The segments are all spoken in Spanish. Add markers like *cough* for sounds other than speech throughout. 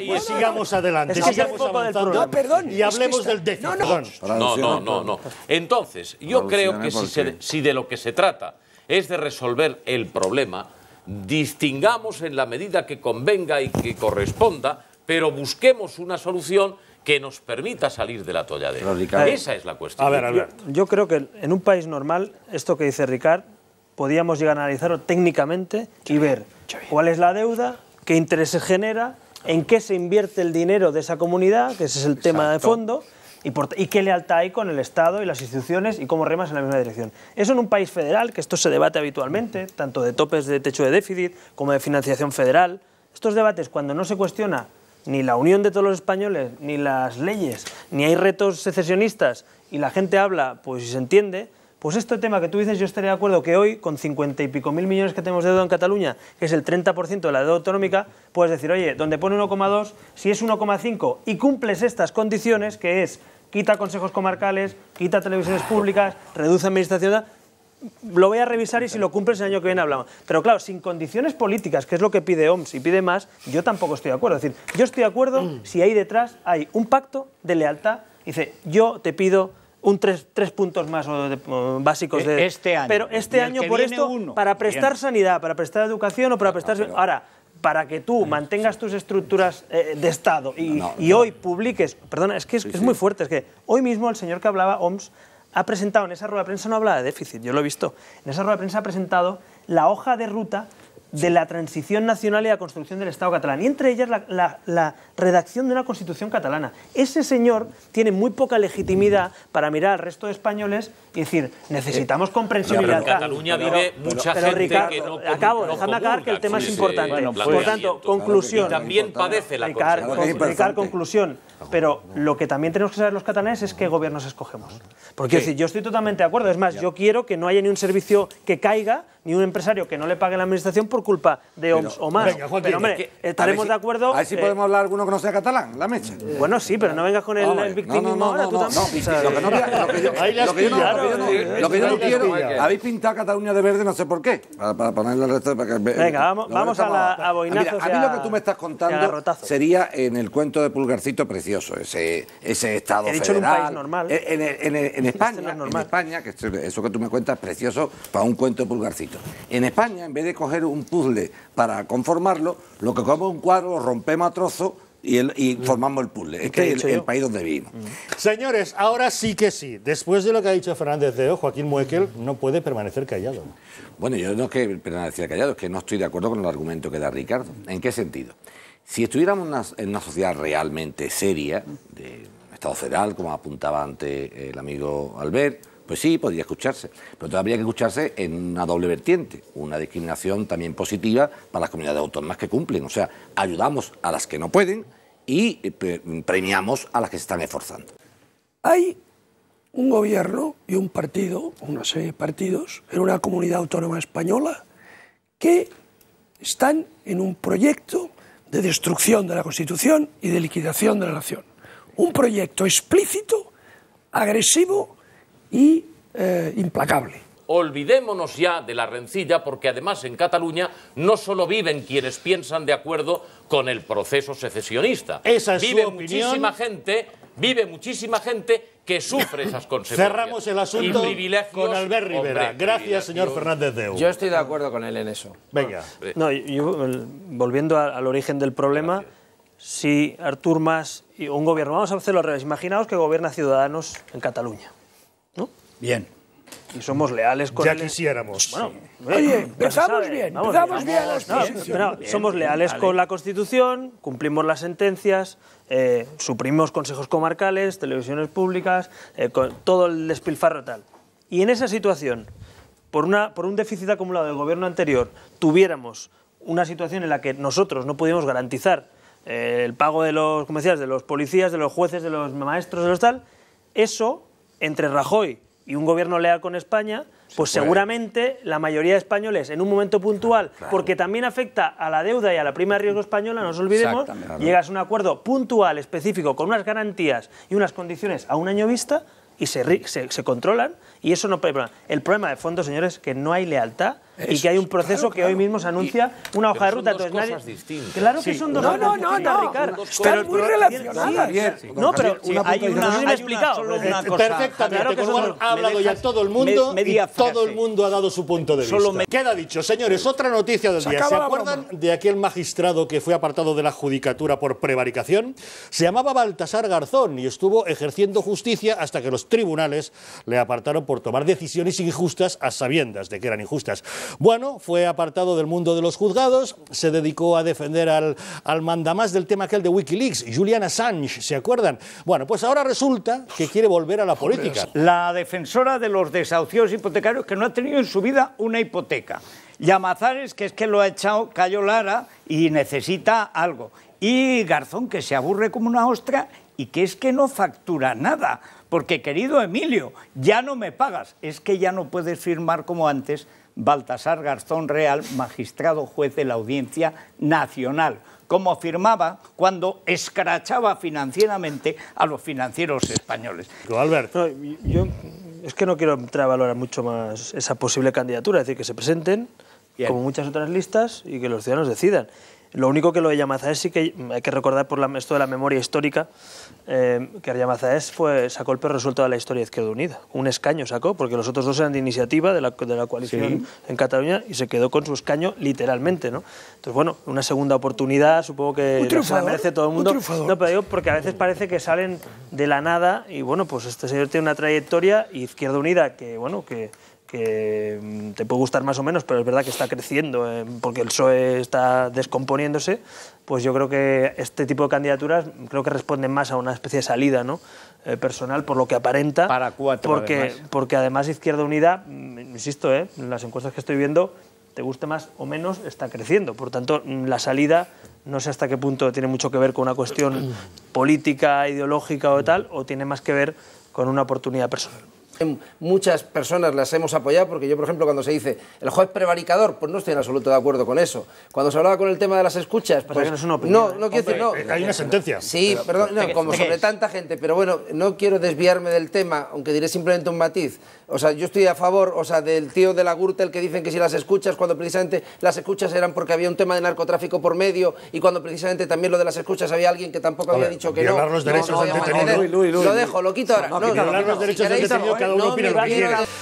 y sigamos adelante, perdón. Y hablemos del déficit. No, no, no, no, Entonces, yo creo que si, de lo que se trata es de resolver el problema, distingamos en la medida que convenga y que corresponda, pero busquemos una solución que nos permita salir de la de... Esa es la cuestión. A ver, Alberto. Yo, creo que en un país normal, esto que dice Ricard, podíamos llegar a analizarlo técnicamente y ver cuál es la deuda, qué se genera, en qué se invierte el dinero de esa comunidad, que ese es el tema de fondo, y, qué lealtad hay con el Estado y las instituciones y cómo remas en la misma dirección. Eso en un país federal, que esto se debate habitualmente, tanto de topes de techo de déficit como de financiación federal. Estos debates, cuando no se cuestiona ni la unión de todos los españoles, ni las leyes, ni hay retos secesionistas, y la gente habla, pues se entiende, pues este tema que tú dices, yo estaría de acuerdo que hoy, con 50 y pico mil millones que tenemos de deuda en Cataluña, que es el 30% de la deuda autonómica, puedes decir, oye, donde pone 1,2, si es 1,5 y cumples estas condiciones, que es quita consejos comarcales, quita televisiones públicas, reduce administración, lo voy a revisar y si lo cumples el año que viene hablamos. Pero claro, sin condiciones políticas, que es lo que pide OMS y pide más, yo tampoco estoy de acuerdo. Es decir, yo estoy de acuerdo mm. si ahí detrás hay un pacto de lealtad. Dice, yo te pido un tres, puntos más básicos e de este año. Pero este año por esto para prestar sanidad, para prestar educación o para ah, prestar ahora para que tú mantengas tus estructuras eh, de Estado y, hoy publiques, perdona, es que es, muy fuerte, es que hoy mismo el señor que hablaba, OMS, ha presentado en esa rueda de prensa, no hablaba de déficit, yo lo he visto, en esa rueda de prensa ha presentado la hoja de ruta de la transición nacional y la construcción del Estado catalán, y entre ellas la, redacción de una constitución catalana. Ese señor tiene muy poca legitimidad para mirar al resto de españoles y decir, necesitamos eh, comprensibilidad. Pero en Cataluña vive mucha gente Ricardo, que no Acabo, acabar que el tema es importante. por pues, tanto, conclusión. también padece la Ricardo, conclusión. Pero lo que también tenemos que saber los catalanes es qué gobiernos escogemos. Porque yo estoy totalmente de acuerdo. Es más, yo quiero que no haya ni un servicio que caiga ni un empresario que no le pague la administración por culpa de OMS o más. Venga, pero hombre, estaremos de acuerdo. A ver si eh, podemos hablar alguno que no sea catalán, la mecha. Eh, bueno, sí, pero no vengas con el, victimismo no, no, no, ahora, tú también. Lo que yo no quiero, ¿eh? habéis pintado Cataluña de verde, no sé por qué. Para, ponerle el resto de. Venga, vamos, vamos a, la, a ah, boinazos. a mí lo que tú me estás contando sería en el cuento de Pulgarcito Precioso, ese, ese Estado federal. en un país normal. En, en, en, este España, normal. España, que eso que tú me cuentas es precioso para un cuento de Pulgarcito. En España, en vez de coger un puzzle para conformarlo, lo que cogemos un cuadro, lo rompemos a trozos y, mm. formamos el puzzle. Este que es el, país donde vivimos. Mm. Señores, ahora sí que sí. Después de lo que ha dicho Fernández de O, Joaquín Muekel mm. no puede permanecer callado. Bueno, yo no es que permanecer callado, es que no estoy de acuerdo con el argumento que da Ricardo. ¿En qué sentido? Si estuviéramos en una sociedad realmente seria, de Estado federal, como apuntaba antes el amigo Albert, pues sí, podría escucharse, pero todavía habría que escucharse en una doble vertiente, una discriminación también positiva para las comunidades autónomas que cumplen. O sea, ayudamos a las que no pueden y eh, premiamos a las que se están esforzando. Hay un gobierno y un partido, una serie de partidos, en una comunidad autónoma española que están en un proyecto de destrucción de la Constitución y de liquidación de la nación. Un proyecto explícito, agresivo y eh, implacable. Olvidémonos ya de la rencilla porque además en Cataluña no solo viven quienes piensan de acuerdo con el proceso secesionista. vive muchísima gente, vive muchísima gente que sufre esas *coughs* consecuencias. Cerramos el asunto con Albert Rivera. Gracias, señor Fernández Deu. Yo estoy de acuerdo con él en eso. Venga. Eh. No, eh, volviendo al origen del problema, si Artur Mas y un gobierno, vamos a hacerlo al revés, imaginaos que gobierna Ciudadanos en Cataluña. ¿no? Bien. Y somos leales con ya quisiéramos. Oye, bien, bien. somos leales con la Constitución, cumplimos las sentencias, eh, suprimimos consejos comarcales, televisiones públicas, eh, todo el despilfarro tal. Y en esa situación, por, una, por un déficit acumulado del gobierno anterior, tuviéramos una situación en la que nosotros no pudimos garantizar eh, el pago de los decías, de los policías, de los jueces, de los maestros, de los tal, eso entre Rajoy y un gobierno leal con España, pues seguramente la mayoría de españoles en un momento puntual, porque también afecta a la deuda y a la prima de riesgo española, no nos olvidemos, llegas a un acuerdo puntual, específico, con unas garantías y unas condiciones a un año vista y se, controlan y eso no... El problema de fondo, señores, es que no hay lealtad y que hay un proceso que hoy mismo se anuncia una hoja de ruta. Son dos cosas distintas. Claro que son dos no, cosas no, no, no, no, Pero muy relacionadas. no, pero hay una, no explicado. Perfectamente. Claro que son, ha hablado ya todo el mundo y todo el mundo ha dado su punto de vista. Solo me... Queda dicho, señores, otra noticia del día. ¿Se acuerdan de aquel magistrado que fue apartado de la judicatura por prevaricación? Se llamaba Baltasar Garzón y estuvo ejerciendo justicia hasta que los tribunales le apartaron por tomar decisiones injustas a sabiendas de que eran injustas. Bueno, fue apartado del mundo de los juzgados, se dedicó a defender al, manda mandamás del tema aquel de Wikileaks, Juliana Assange, ¿se acuerdan? Bueno, pues ahora resulta que quiere volver a la política. La defensora de los desahucios hipotecarios que no ha tenido en su vida una hipoteca. Llamazares, que es que lo ha echado Cayo Lara y necesita algo. Y Garzón, que se aburre como una ostra y que es que no factura nada. Porque, querido Emilio, ya no me pagas. Es que ya no puedes firmar como antes Baltasar Garzón Real, magistrado juez de la Audiencia Nacional, como afirmaba cuando escrachaba financieramente a los financieros españoles. Alberto, yo es que no quiero entrar a valorar mucho más esa posible candidatura, es decir, que se presenten como muchas otras listas y que los ciudadanos decidan. Lo único que lo de es sí que hay que recordar por esto de la memoria histórica, eh, que es fue, sacó el perro resultado de la historia de Izquierda Unida. Un escaño sacó, porque los otros dos eran de iniciativa de la, coalición en Cataluña y se quedó con su escaño literalmente. ¿no? Entonces, bueno, una segunda oportunidad, supongo que la merece todo el mundo. No, pero digo porque a veces parece que salen de la nada y bueno, pues este señor tiene una trayectoria y Izquierda Unida que, bueno, que que mm, te puede gustar más o menos, pero es verdad que está creciendo eh, porque el PSOE está descomponiéndose, pues yo creo que este tipo de candidaturas mm, creo que responden más a una especie de salida ¿no? Eh, personal por lo que aparenta. Para cuatro, porque, además. porque además Izquierda Unida, mm, insisto, eh, en las encuestas que estoy viendo, te guste más o menos, está creciendo. Por tanto, la salida no sé hasta qué punto tiene mucho que ver con una cuestión *clears throat* política, ideológica o tal, o tiene más que ver con una oportunidad personal muchas personas las hemos apoyado, porque yo, por ejemplo, cuando se dice el juez prevaricador, pues no estoy en absoluto de acuerdo con eso. Cuando se hablaba con el tema de las escuchas, pues, no, Hay una sentencia. Sí, perdón, como sobre tanta gente, pero bueno, no quiero desviarme del tema, aunque diré simplemente un matiz. O sea, yo estoy a favor, o sea, del tío de la El que dicen que si las escuchas, cuando precisamente las escuchas eran porque había un tema de narcotráfico por medio y cuando precisamente también lo de las escuchas había alguien que tampoco había dicho que no. Los derechos Lo dejo, lo quito ahora. No, no,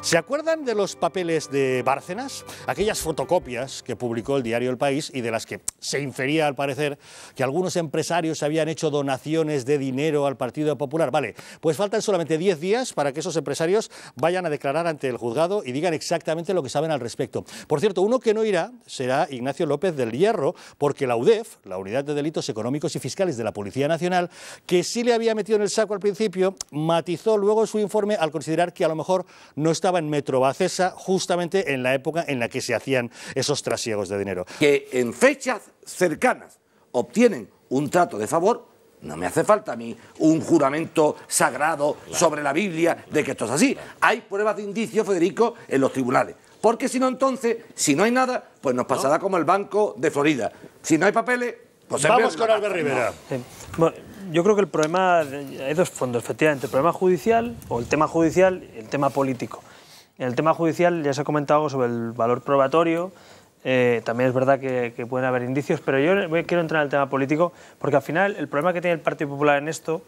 ¿Se acuerdan de los papeles de Bárcenas? Aquellas fotocopias que publicó el diario El País y de las que se infería, al parecer, que algunos empresarios habían hecho donaciones de dinero al Partido Popular. Vale, pues faltan solamente 10 días para que esos empresarios vayan a declarar ante el juzgado y digan exactamente lo que saben al respecto. Por cierto, uno que no irá será Ignacio López del Hierro, porque la UDEF, la Unidad de Delitos Económicos y Fiscales de la Policía Nacional, que sí le había metido en el saco al principio, matizó luego su informe al considerar que a lo mejor no estaba en Metro Bacesa justamente en la época en la que se hacían esos trasiegos de dinero. Que en fechas cercanas obtienen un trato de favor no me hace falta a mí un juramento sagrado sobre la Biblia de que esto es así. Hay pruebas de indicio, Federico, en los tribunales. Porque si no, entonces, si no hay nada, pues nos pasará como el Banco de Florida. Si no hay papeles, pues... Vamos con Albert Rivera. Bueno yo creo que el problema, hay dos fondos, efectivamente, el problema judicial, o el tema judicial, y el tema político. En el tema judicial ya se ha comentado algo sobre el valor probatorio, eh, también es verdad que, pueden haber indicios, pero yo quiero entrar en el tema político, porque al final el problema que tiene el Partido Popular en esto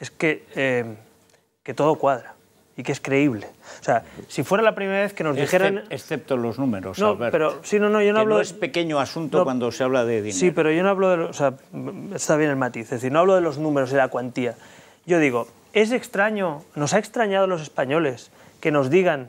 es que, eh, que todo cuadra y que es creíble. O sea, si fuera la primera vez que nos dijeran... excepto los números, no, Pero, si no, no, yo no hablo... No es pequeño asunto cuando se habla de dinero. Sí, pero yo no hablo de... O sea, está bien el matiz. Es decir, no hablo de los números y la cuantía. Yo digo, es extraño, nos ha extrañado a los españoles que nos digan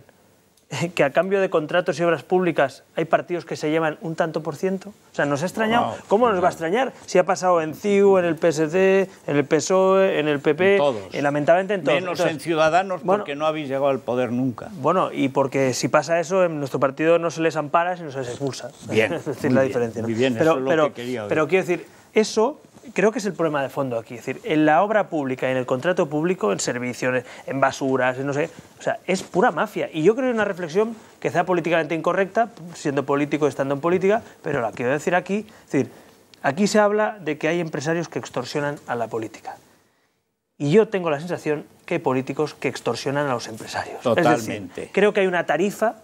que a cambio de contratos y obras públicas hay partidos que se llevan un tanto por ciento? O sea, nos ha extrañado. ¿Cómo nos va a extrañar? Si ha pasado en CIU, en el PSD, en el PSOE, en el PP. En todos. Eh, lamentablemente en todos. Menos en Ciudadanos porque no habéis llegado al poder nunca. Bueno, y porque si pasa eso, en nuestro partido no se les ampara, sino se les expulsa. Bien. *laughs* es decir, la diferencia. ¿no? Bien, eso es lo que quería pero quiero decir, eso creo que es el problema de fondo aquí. Es decir, en la obra pública, en el contrato público, en servicios, en basuras, no sé. O sea, es pura mafia. Y yo creo que es una reflexión que sea políticamente incorrecta, siendo político, estando en política, pero la quiero decir aquí. Es decir, aquí se habla de que hay empresarios que extorsionan a la política. Y yo tengo la sensación que hay políticos que extorsionan a los empresarios. Totalmente. creo que hay una tarifa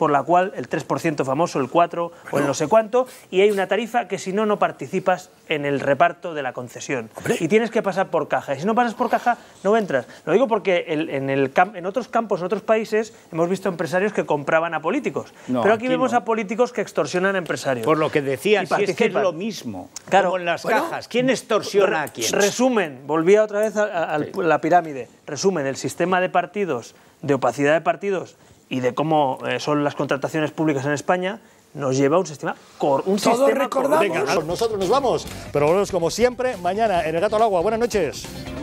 por la cual el 3% famoso, el 4 o el no sé cuánto, y hay una tarifa que si no, no participas en el reparto de la concesión. Y tienes que pasar por caja. Y si no pasas por caja, no entras. Lo digo porque en, otros campos, en otros países, hemos visto empresarios que compraban a políticos. Pero aquí, vemos a políticos que extorsionan a empresarios. Por lo que decían, es que es lo mismo. Claro. las cajas. ¿Quién extorsiona a quién? Resumen, volvía otra vez a, la pirámide. Resumen, el sistema de partidos, de opacidad de partidos y de cómo eh, son las contrataciones públicas en España, nos lleva a un sistema, un sistema recordamos. nosotros nos vamos, pero volvemos como siempre mañana en El Gato al Agua. Buenas noches.